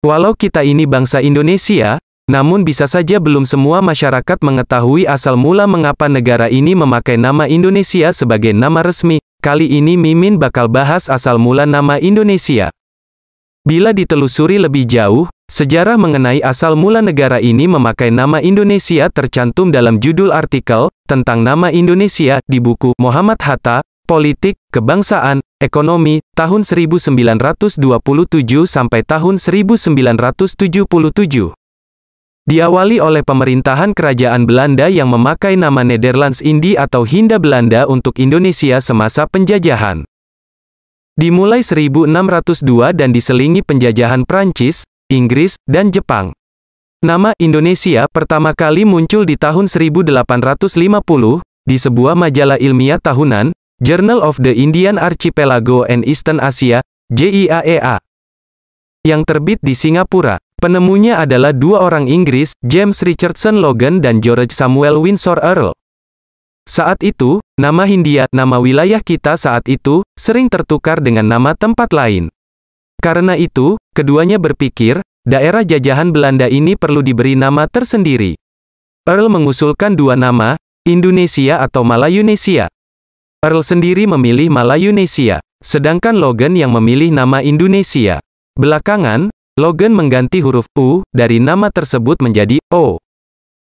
Walau kita ini bangsa Indonesia, namun bisa saja belum semua masyarakat mengetahui asal mula mengapa negara ini memakai nama Indonesia sebagai nama resmi. Kali ini Mimin bakal bahas asal mula nama Indonesia. Bila ditelusuri lebih jauh, sejarah mengenai asal mula negara ini memakai nama Indonesia tercantum dalam judul artikel tentang nama Indonesia di buku Muhammad Hatta, Politik, Kebangsaan, Ekonomi, tahun 1927 sampai tahun 1977. Diawali oleh pemerintahan kerajaan Belanda yang memakai nama Netherlands Indi atau Hinda Belanda untuk Indonesia semasa penjajahan. Dimulai 1602 dan diselingi penjajahan Prancis, Inggris, dan Jepang. Nama Indonesia pertama kali muncul di tahun 1850 di sebuah majalah ilmiah tahunan Journal of the Indian Archipelago and Eastern Asia, JIAEA, e yang terbit di Singapura. Penemunya adalah dua orang Inggris, James Richardson Logan dan George Samuel Windsor Earl. Saat itu, nama Hindia, nama wilayah kita saat itu, sering tertukar dengan nama tempat lain. Karena itu, keduanya berpikir, daerah jajahan Belanda ini perlu diberi nama tersendiri. Earl mengusulkan dua nama, Indonesia atau Malayunesia. Earl sendiri memilih Malayunesia, sedangkan Logan yang memilih nama Indonesia. Belakangan, Logan mengganti huruf U dari nama tersebut menjadi O.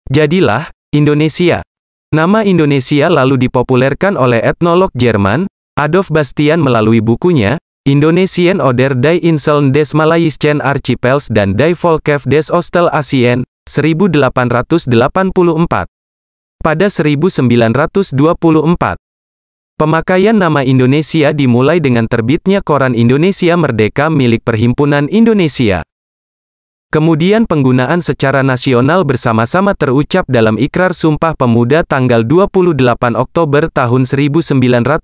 Jadilah, Indonesia. Nama Indonesia lalu dipopulerkan oleh etnolog Jerman, Adolf Bastian melalui bukunya, Indonesian Oder die Inseln des Malayischen Archipels dan Die Volkev des Ostasien, 1884. Pada 1924, Pemakaian nama Indonesia dimulai dengan terbitnya koran Indonesia Merdeka milik Perhimpunan Indonesia. Kemudian penggunaan secara nasional bersama-sama terucap dalam Ikrar Sumpah Pemuda tanggal 28 Oktober tahun 1928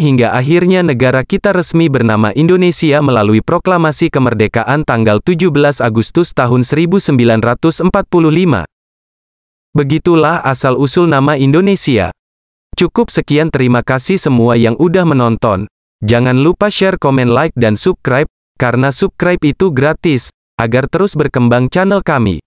hingga akhirnya negara kita resmi bernama Indonesia melalui proklamasi kemerdekaan tanggal 17 Agustus tahun 1945. Begitulah asal-usul nama Indonesia. Cukup sekian terima kasih semua yang udah menonton. Jangan lupa share, komen, like, dan subscribe, karena subscribe itu gratis, agar terus berkembang channel kami.